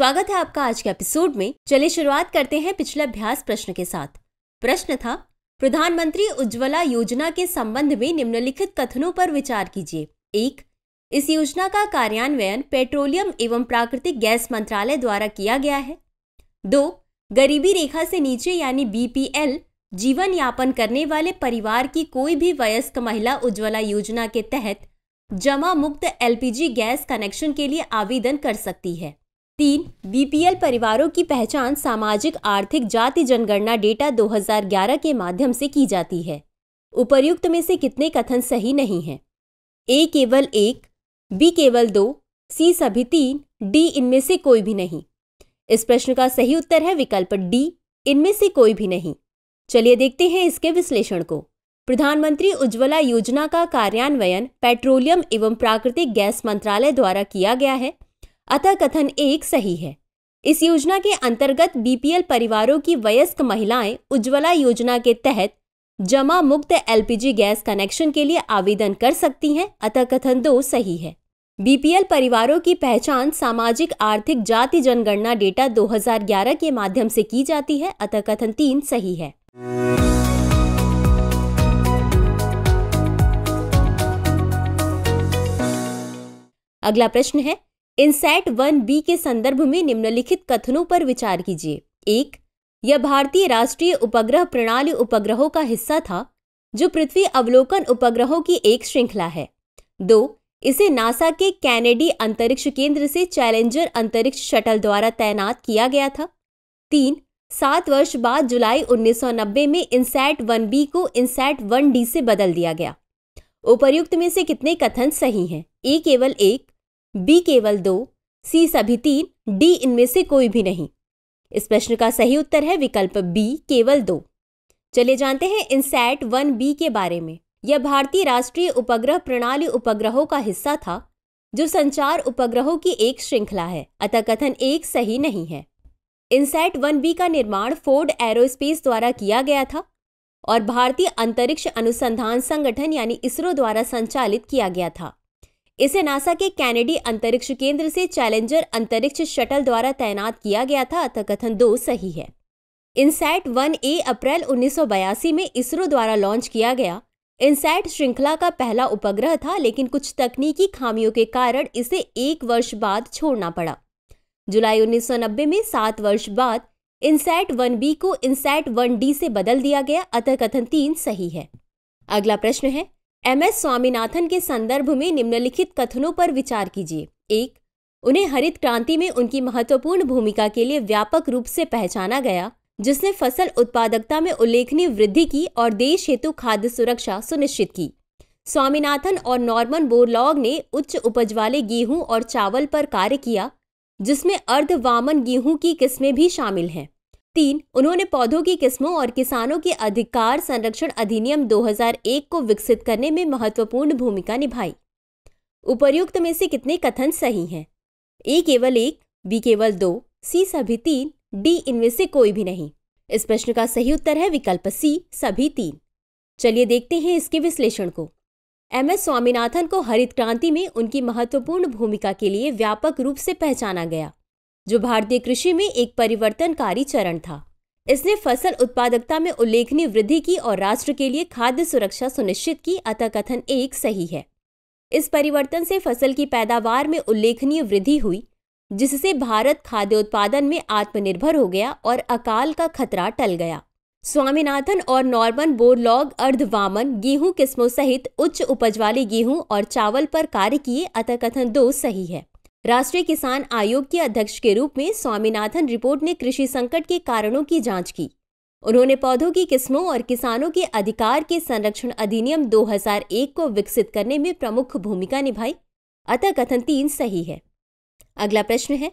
स्वागत है आपका आज के एपिसोड में चलिए शुरुआत करते हैं पिछले अभ्यास प्रश्न के साथ प्रश्न था प्रधानमंत्री उज्ज्वला योजना के संबंध में निम्नलिखित कथनों पर विचार कीजिए एक इस योजना का कार्यान्वयन पेट्रोलियम एवं प्राकृतिक गैस मंत्रालय द्वारा किया गया है दो गरीबी रेखा से नीचे यानी बीपीएल जीवन यापन करने वाले परिवार की कोई भी वयस्क महिला उज्ज्वला योजना के तहत जमा मुक्त एलपीजी गैस कनेक्शन के लिए आवेदन कर सकती है तीन बीपीएल परिवारों की पहचान सामाजिक आर्थिक जाति जनगणना डेटा 2011 के माध्यम से की जाती है उपर्युक्त में से कितने कथन सही नहीं हैं ए केवल एक बी केवल दो सी सभी तीन डी इनमें से कोई भी नहीं इस प्रश्न का सही उत्तर है विकल्प डी इनमें से कोई भी नहीं चलिए देखते हैं इसके विश्लेषण को प्रधानमंत्री उज्ज्वला योजना का कार्यान्वयन पेट्रोलियम एवं प्राकृतिक गैस मंत्रालय द्वारा किया गया है अतः कथन एक सही है इस योजना के अंतर्गत बीपीएल परिवारों की वयस्क महिलाएं उज्ज्वला योजना के तहत जमा मुक्त एलपीजी गैस कनेक्शन के लिए आवेदन कर सकती हैं अतः कथन दो सही है बीपीएल परिवारों की पहचान सामाजिक आर्थिक जाति जनगणना डेटा 2011 के माध्यम से की जाती है अतः कथन तीन सही है अगला प्रश्न है इनसैट वन बी के संदर्भ में निम्नलिखित कथनों पर विचार कीजिए एक यह भारतीय राष्ट्रीय उपग्रह प्रणाली उपग्रहों का हिस्सा था जो पृथ्वी अवलोकन उपग्रहों की एक श्रृंखला है दो इसे नासा के कैनेडी अंतरिक्ष केंद्र से चैलेंजर अंतरिक्ष शटल द्वारा तैनात किया गया था तीन सात वर्ष बाद जुलाई 1990 में इनसेट वन बी को इनसेट वन डी से बदल दिया गया उपर्युक्त में से कितने कथन सही हैं ए केवल एक बी केवल दो सी सभी तीन डी इनमें से कोई भी नहीं इस प्रश्न का सही उत्तर है विकल्प बी केवल दो चले जानते हैं इनसेट वन बी के बारे में यह भारतीय राष्ट्रीय उपग्रह प्रणाली उपग्रहों का हिस्सा था जो संचार उपग्रहों की एक श्रृंखला है अतः कथन एक सही नहीं है इनसेट वन बी का निर्माण फोर्ड एरोस्पेस द्वारा किया गया था और भारतीय अंतरिक्ष अनुसंधान संगठन यानी इसरो द्वारा संचालित किया गया था इसे नासा के कैनेडी अंतरिक्ष केंद्र से चैलेंजर अंतरिक्ष शटल द्वारा तैनात किया गया था अतः कथन दो सही है इनसैट वन ए अप्रैल उन्नीस में इसरो द्वारा लॉन्च किया गया इनसैट श्रृंखला का पहला उपग्रह था लेकिन कुछ तकनीकी खामियों के कारण इसे एक वर्ष बाद छोड़ना पड़ा जुलाई 1990 में सात वर्ष बाद इनसैट वन बी को इनसैट वन डी से बदल दिया गया अतः कथन तीन सही है अगला प्रश्न है एम एस स्वामीनाथन के संदर्भ में निम्नलिखित कथनों पर विचार कीजिए एक उन्हें हरित क्रांति में उनकी महत्वपूर्ण भूमिका के लिए व्यापक रूप से पहचाना गया जिसने फसल उत्पादकता में उल्लेखनीय वृद्धि की और देश हेतु खाद्य सुरक्षा सुनिश्चित की स्वामीनाथन और नॉर्मन बोरलॉग ने उच्च उपज वाले गेहूं और चावल पर कार्य किया जिसमें अर्ध वामन गेहूं की किस्में भी शामिल हैं तीन उन्होंने पौधों की किस्मों और किसानों के अधिकार संरक्षण अधिनियम 2001 को विकसित करने में महत्वपूर्ण भूमिका निभाई उपर्युक्त में से कितने कथन सही हैं ए केवल एक बी केवल दो सी सभी तीन डी इनमें से कोई भी नहीं इस प्रश्न का सही उत्तर है विकल्प सी सभी तीन चलिए देखते हैं इसके विश्लेषण को एम एस स्वामीनाथन को हरित क्रांति में उनकी महत्वपूर्ण भूमिका के लिए व्यापक रूप से पहचाना गया जो भारतीय कृषि में एक परिवर्तनकारी चरण था इसने फसल उत्पादकता में उल्लेखनीय वृद्धि की और राष्ट्र के लिए खाद्य सुरक्षा सुनिश्चित की अतः कथन एक सही है इस परिवर्तन से फसल की पैदावार में उल्लेखनीय वृद्धि हुई जिससे भारत खाद्य उत्पादन में आत्मनिर्भर हो गया और अकाल का खतरा टल गया स्वामीनाथन और नॉर्मन बोरलॉग अर्धवामन गेहूं किस्मों सहित उच्च उपज वाले गेहूं और चावल पर कार्य किए अतः कथन दो सही है राष्ट्रीय किसान आयोग के अध्यक्ष के रूप में स्वामीनाथन रिपोर्ट ने कृषि संकट के कारणों की जांच की उन्होंने पौधों की किस्मों और किसानों के अधिकार के संरक्षण अधिनियम 2001 को विकसित करने में प्रमुख भूमिका निभाई अतः कथन तीन सही है अगला प्रश्न है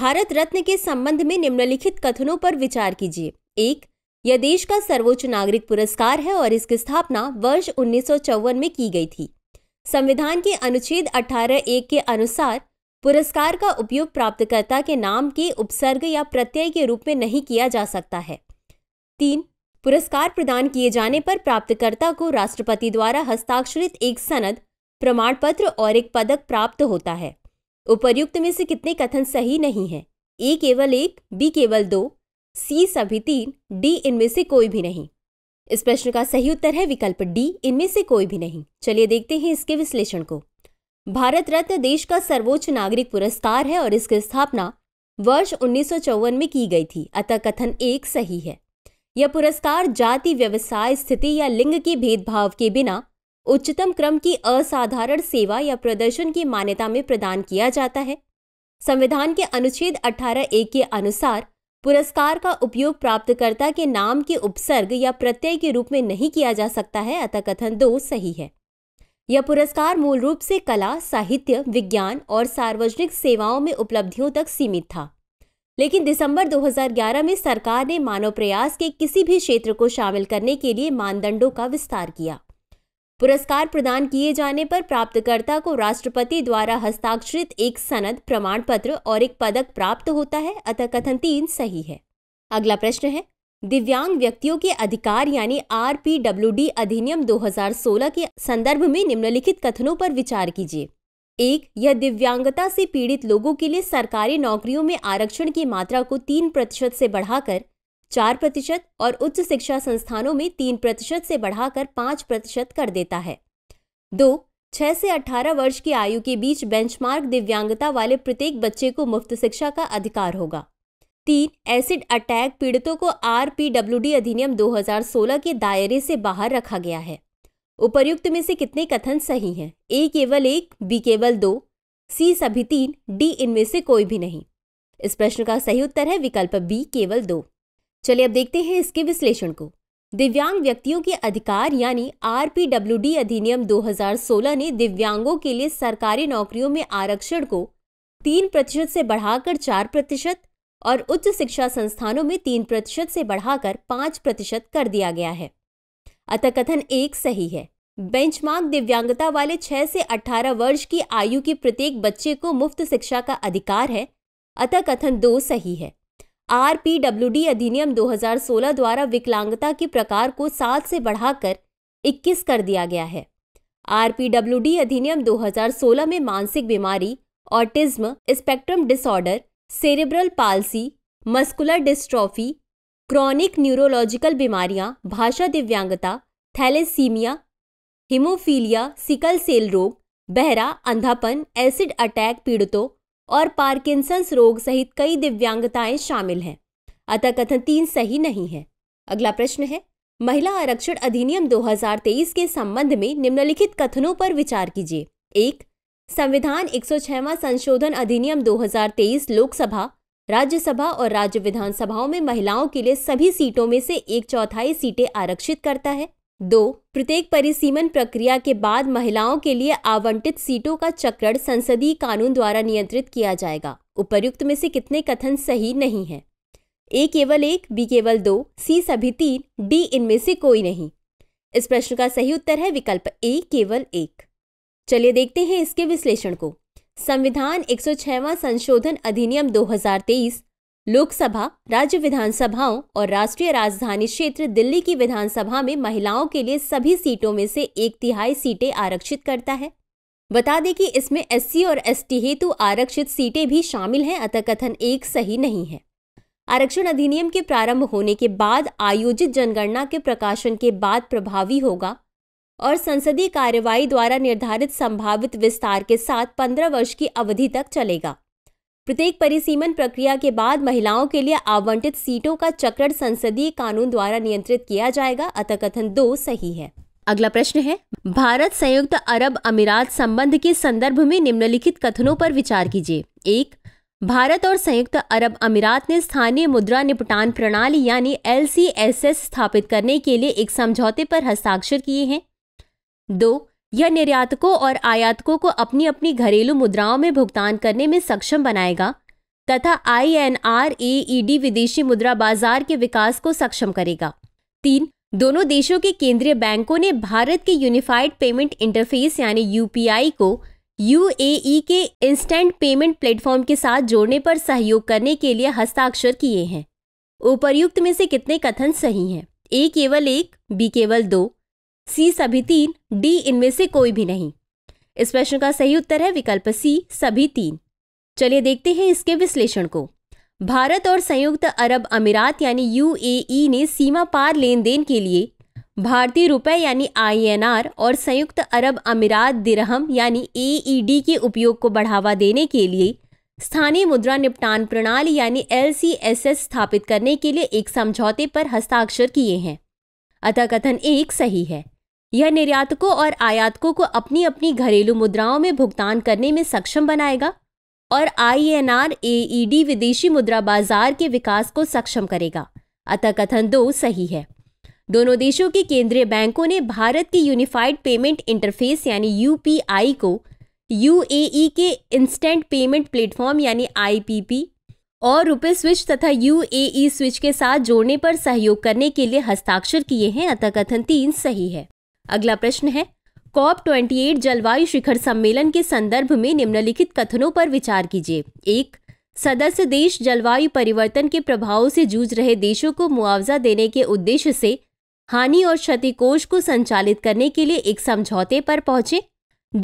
भारत रत्न के संबंध में निम्नलिखित कथनों पर विचार कीजिए एक यह देश का सर्वोच्च नागरिक पुरस्कार है और इसकी स्थापना वर्ष उन्नीस में की गई थी संविधान के अनुच्छेद अठारह एक के अनुसार पुरस्कार का उपयोग प्राप्तकर्ता के नाम के उपसर्ग या प्रत्यय के रूप में नहीं किया जा सकता है तीन पुरस्कार प्रदान किए जाने पर प्राप्तकर्ता को राष्ट्रपति द्वारा हस्ताक्षरित एक सनद प्रमाण पत्र और एक पदक प्राप्त होता है उपर्युक्त में से कितने कथन सही नहीं है ए केवल एक बी केवल दो सी सभी तीन डी इनमें से कोई भी नहीं इस प्रश्न का सही उत्तर है विकल्प डी इनमें से कोई भी नहीं चलिए देखते हैं इसके विश्लेषण को भारत रत्न देश का सर्वोच्च नागरिक पुरस्कार है और इसकी स्थापना वर्ष उन्नीस में की गई थी अतः कथन एक सही है यह पुरस्कार जाति व्यवसाय स्थिति या लिंग के भेदभाव के बिना उच्चतम क्रम की असाधारण सेवा या प्रदर्शन की मान्यता में प्रदान किया जाता है संविधान के अनुच्छेद 18 ए के अनुसार पुरस्कार का उपयोग प्राप्तकर्ता के नाम के उपसर्ग या प्रत्यय के रूप में नहीं किया जा सकता है अतः कथन दो सही है यह पुरस्कार मूल रूप से कला साहित्य विज्ञान और सार्वजनिक सेवाओं में उपलब्धियों तक सीमित था लेकिन दिसंबर 2011 में सरकार ने मानव प्रयास के किसी भी क्षेत्र को शामिल करने के लिए मानदंडों का विस्तार किया पुरस्कार प्रदान किए जाने पर प्राप्तकर्ता को राष्ट्रपति द्वारा हस्ताक्षरित एक सनद प्रमाण पत्र और एक पदक प्राप्त होता है अतः कथन तीन सही है अगला प्रश्न है दिव्यांग व्यक्तियों के अधिकार यानी आर अधिनियम 2016 के संदर्भ में निम्नलिखित कथनों पर विचार कीजिए एक यह दिव्यांगता से पीड़ित लोगों के लिए सरकारी नौकरियों में आरक्षण की मात्रा को तीन प्रतिशत से बढ़ाकर चार प्रतिशत और उच्च शिक्षा संस्थानों में तीन प्रतिशत से बढ़ाकर पाँच प्रतिशत कर देता है दो छह से अठारह वर्ष की आयु के बीच बेंचमार्क दिव्यांगता वाले प्रत्येक बच्चे को मुफ्त शिक्षा का अधिकार होगा तीन एसिड अटैक पीड़ितों को आरपीडब्ल्यूडी अधिनियम 2016 के दायरे से बाहर रखा गया है उपर्युक्त में से कितने कथन सही हैं ए केवल एक बी केवल दो सी सभी तीन डी इनमें से कोई भी नहीं इस प्रश्न का सही उत्तर है विकल्प बी केवल दो चलिए अब देखते हैं इसके विश्लेषण को दिव्यांग व्यक्तियों के अधिकार यानी आर अधिनियम 2016 ने दिव्यांगों के लिए सरकारी नौकरियों में आरक्षण को तीन प्रतिशत से बढ़ाकर चार प्रतिशत और उच्च शिक्षा संस्थानों में तीन प्रतिशत से बढ़ाकर पांच प्रतिशत कर दिया गया है अतः कथन एक सही है बेंचमार्क दिव्यांगता वाले 6 से 18 वर्ष की आयु के प्रत्येक बच्चे को मुफ्त शिक्षा का अधिकार है अतः कथन दो सही है आर अधिनियम 2016 द्वारा विकलांगता के प्रकार को सात से बढ़ाकर 21 कर दिया गया है आर अधिनियम 2016 में मानसिक बीमारी autism spectrum disorder cerebral palsy muscular dystrophy chronic neurological बीमारियां, भाषा दिव्यांगता थैलेसीमिया हिमोफीलिया सिकल सेल रोग बहरा अंधापन एसिड अटैक पीड़ितों और पार्किंसंस रोग सहित कई दिव्यांगताएं शामिल हैं अतः कथन तीन सही नहीं है अगला प्रश्न है महिला आरक्षण अधिनियम 2023 के संबंध में निम्नलिखित कथनों पर विचार कीजिए एक संविधान 106वां संशोधन अधिनियम 2023 लोकसभा राज्यसभा और राज्य विधानसभाओं में महिलाओं के लिए सभी सीटों में से एक चौथाई सीटें आरक्षित करता है दो प्रत्येक परिसीमन प्रक्रिया के बाद महिलाओं के लिए आवंटित सीटों का चक्रण संसदीय कानून द्वारा नियंत्रित किया जाएगा उपर्युक्त में से कितने कथन सही नहीं है ए केवल एक बी केवल दो सी सभी तीन डी इनमें से कोई नहीं इस प्रश्न का सही उत्तर है विकल्प ए केवल एक चलिए देखते हैं इसके विश्लेषण को संविधान 106वां संशोधन अधिनियम 2023 लोकसभा राज्य विधानसभाओं और राष्ट्रीय राजधानी क्षेत्र दिल्ली की विधानसभा में महिलाओं के लिए सभी सीटों में से एक तिहाई सीटें आरक्षित करता है बता दें कि इसमें एससी और एसटी हेतु आरक्षित सीटें भी शामिल हैं अतः कथन एक सही नहीं है आरक्षण अधिनियम के प्रारंभ होने के बाद आयोजित जनगणना के प्रकाशन के बाद प्रभावी होगा और संसदीय कार्यवाही द्वारा निर्धारित संभावित विस्तार के साथ पंद्रह वर्ष की अवधि तक चलेगा प्रत्येक परिसीमन प्रक्रिया के बाद महिलाओं के लिए आवंटित सीटों का चक्रण संसदीय कानून द्वारा नियंत्रित किया जाएगा अतः कथन दो सही है अगला प्रश्न है भारत संयुक्त अरब अमीरात संबंध के संदर्भ में निम्नलिखित कथनों पर विचार कीजिए एक भारत और संयुक्त अरब अमीरात ने स्थानीय मुद्रा निपटान प्रणाली यानी एल स्थापित करने के लिए एक समझौते पर हस्ताक्षर किए हैं दो यह निर्यातकों और आयातकों को अपनी अपनी घरेलू मुद्राओं में भुगतान करने में सक्षम बनाएगा तथा I N R A D विदेशी मुद्रा बाजार के विकास को सक्षम करेगा तीन दोनों देशों के केंद्रीय बैंकों ने भारत के यूनिफाइड पेमेंट इंटरफेस यानी यूपीआई को U K instant payment platform के साथ जोड़ने पर सहयोग करने के लिए हस्ताक्षर किए हैं उपर्युक्त में से कितने कथन सही हैं ए केवल एक बी केवल दो सी सभी तीन डी इनमें से कोई भी नहीं इस प्रश्न का सही उत्तर है विकल्प सी सभी तीन चलिए देखते हैं इसके विश्लेषण को भारत और संयुक्त अरब अमीरात यानी यू ने सीमा पार लेन देन के लिए भारतीय रुपए यानी आई और संयुक्त अरब अमीरात दिरहम यानी ए के उपयोग को बढ़ावा देने के लिए स्थानीय मुद्रा निपटान प्रणाली यानी एल स्थापित करने के लिए एक समझौते पर हस्ताक्षर किए हैं अतः कथन एक सही है यह निर्यातकों और आयातकों को अपनी अपनी घरेलू मुद्राओं में भुगतान करने में सक्षम बनाएगा और आई एन आर एईडी विदेशी मुद्रा बाजार के विकास को सक्षम करेगा अतः कथन दो सही है दोनों देशों के केंद्रीय बैंकों ने भारत की यूनिफाइड पेमेंट इंटरफेस यानी यू को U K instant payment platform यानी आई और रुपये स्विच तथा यू स्विच के साथ जोड़ने पर सहयोग करने के लिए हस्ताक्षर किए हैं अतः कथन तीन सही है अगला प्रश्न है कॉप 28 जलवायु शिखर सम्मेलन के संदर्भ में निम्नलिखित कथनों पर विचार कीजिए एक सदस्य देश जलवायु परिवर्तन के प्रभावों से जूझ रहे देशों को मुआवजा देने के उद्देश्य से हानि और क्षति कोष को संचालित करने के लिए एक समझौते पर पहुंचे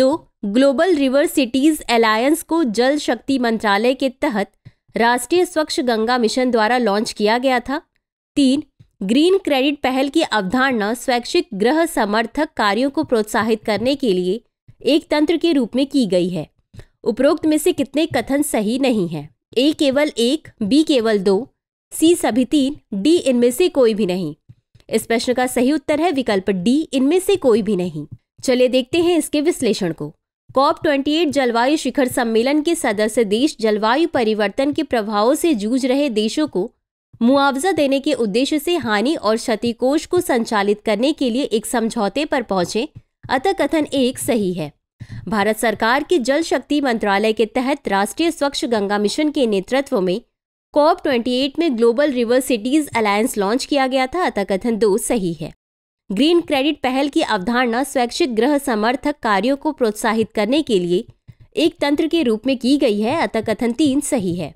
दो ग्लोबल रिवर सिटीज अलायंस को जल शक्ति मंत्रालय के तहत राष्ट्रीय स्वच्छ गंगा मिशन द्वारा लॉन्च किया गया था तीन ग्रीन क्रेडिट पहल की अवधारणा स्वैच्छिक ग्रह समर्थक कार्यों को प्रोत्साहित करने के लिए एक तंत्र के रूप में की गई है उपरोक्त में से कितने कथन सही नहीं है ए केवल एक बी केवल दो सी सभी तीन डी इनमें से कोई भी नहीं इस प्रश्न का सही उत्तर है विकल्प डी इनमें से कोई भी नहीं चलिए देखते हैं इसके विश्लेषण को कॉप 28 जलवायु शिखर सम्मेलन के सदस्य देश जलवायु परिवर्तन के प्रभावों से जूझ रहे देशों को मुआवजा देने के उद्देश्य से हानि और क्षति कोष को संचालित करने के लिए एक समझौते पर पहुंचे अतः कथन एक सही है भारत सरकार के जल शक्ति मंत्रालय के तहत राष्ट्रीय स्वच्छ गंगा मिशन के नेतृत्व में कॉप 28 में global river cities alliance launch किया गया था अतः कथन दो सही है ग्रीन क्रेडिट पहल की अवधारणा स्वैच्छिक ग्रह समर्थक कार्यों को प्रोत्साहित करने के लिए एक तंत्र के रूप में की गई है अतः कथन तीन सही है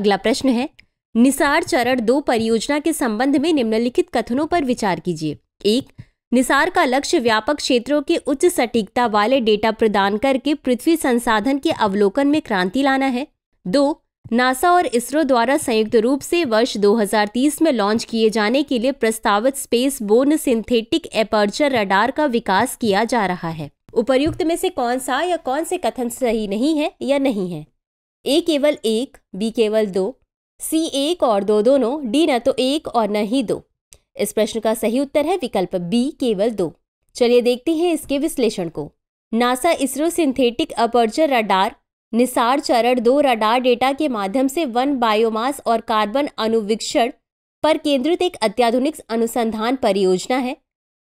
अगला प्रश्न है निसार चरण दो परियोजना के संबंध में निम्नलिखित कथनों पर विचार कीजिए एक निसार का लक्ष्य व्यापक क्षेत्रों के उच्च सटीकता वाले डेटा प्रदान करके पृथ्वी संसाधन के अवलोकन में क्रांति लाना है दो नासा और इसरो द्वारा संयुक्त रूप से वर्ष 2030 में लॉन्च किए जाने के लिए प्रस्तावित spaceborne synthetic aperture radar का विकास किया जा रहा है उपर्युक्त में से कौन सा या कौन से कथन सही नहीं है या नहीं है ए केवल एक बी केवल दो सी एक और दो दोनों डी न तो एक और न ही दो इस प्रश्न का सही उत्तर है विकल्प बी केवल दो चलिए देखते हैं इसके विश्लेषण को NASA ISRO synthetic aperture radar NISAR चरण दो रडार डेटा के माध्यम से वन बायोमास और कार्बन अनुवीक्षण पर केंद्रित एक अत्याधुनिक अनुसंधान परियोजना है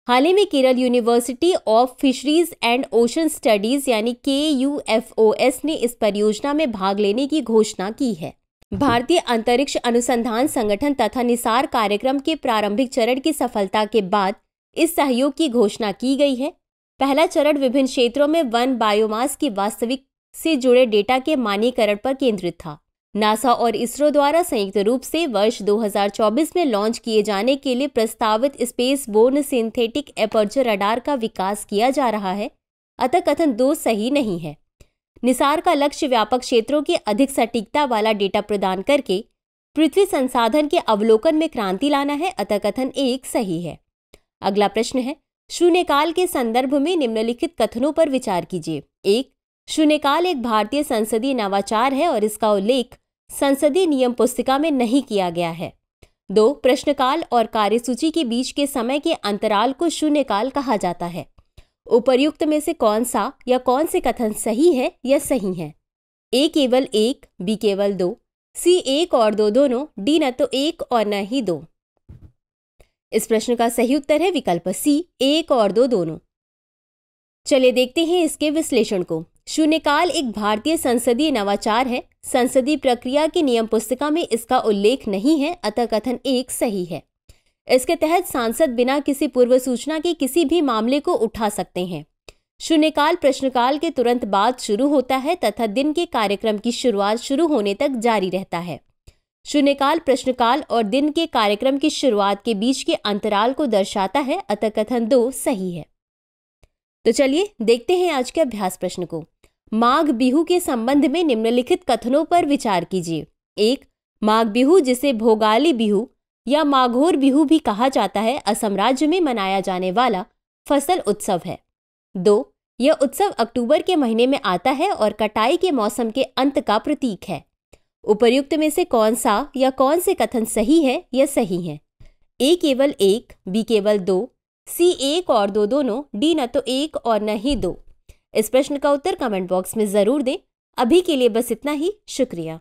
हाल ही में Kerala university of fisheries and ocean studies यानी के ने इस परियोजना में भाग लेने की घोषणा की है भारतीय अंतरिक्ष अनुसंधान संगठन तथा निसार कार्यक्रम के प्रारंभिक चरण की सफलता के बाद इस सहयोग की घोषणा की गई है पहला चरण विभिन्न क्षेत्रों में वन बायोमास की वास्तविक से जुड़े डेटा के मानीकरण पर केंद्रित था नासा और इसरो द्वारा संयुक्त रूप से वर्ष 2024 में लॉन्च किए जाने के लिए प्रस्तावित spaceborne synthetic aperture radar का विकास किया जा रहा है अतः कथन दो सही नहीं है निसार का लक्ष्य व्यापक क्षेत्रों की अधिक सटीकता वाला डेटा प्रदान करके पृथ्वी संसाधन के अवलोकन में क्रांति लाना है अतः कथन एक सही है अगला प्रश्न है शून्यकाल के संदर्भ में निम्नलिखित कथनों पर विचार कीजिए एक शून्यकाल एक भारतीय संसदीय नवाचार है और इसका उल्लेख संसदीय नियम पुस्तिका में नहीं किया गया है दो प्रश्नकाल और कार्यसूची के बीच के समय के अंतराल को शून्यकाल कहा जाता है उपर्युक्त में से कौन सा या कौन से कथन सही है या सही है ए केवल एक बी केवल दो सी एक और दो दोनों डी न तो एक और न ही दो इस प्रश्न का सही उत्तर है विकल्प सी एक और दो दोनों चलिए देखते हैं इसके विश्लेषण को शून्यकाल एक भारतीय संसदीय नवाचार है संसदीय प्रक्रिया की नियम पुस्तिका में इसका उल्लेख नहीं है अतः कथन एक सही है इसके तहत सांसद बिना किसी पूर्व सूचना के किसी भी मामले को उठा सकते हैं शून्यकाल प्रश्नकाल के तुरंत बाद शुरू होता है तथा दिन के कार्यक्रम की शुरुआत शुरू होने तक जारी रहता है शून्यकाल प्रश्नकाल और दिन के कार्यक्रम की शुरुआत के बीच के अंतराल को दर्शाता है अतः कथन दो सही है तो चलिए देखते हैं आज के अभ्यास प्रश्न को माघ बिहू के संबंध में निम्नलिखित कथनों पर विचार कीजिए एक माघ बिहू जिसे भोगाली बिहू या माघोर बिहू भी कहा जाता है असम राज्य में मनाया जाने वाला फसल उत्सव है दो यह उत्सव अक्टूबर के महीने में आता है और कटाई के मौसम के अंत का प्रतीक है उपर्युक्त में से कौन सा या कौन से कथन सही है या सही है ए केवल एक बी केवल दो सी एक और दो दोनों डी न तो एक और न ही दो इस प्रश्न का उत्तर कमेंट बॉक्स में जरूर दें अभी के लिए बस इतना ही शुक्रिया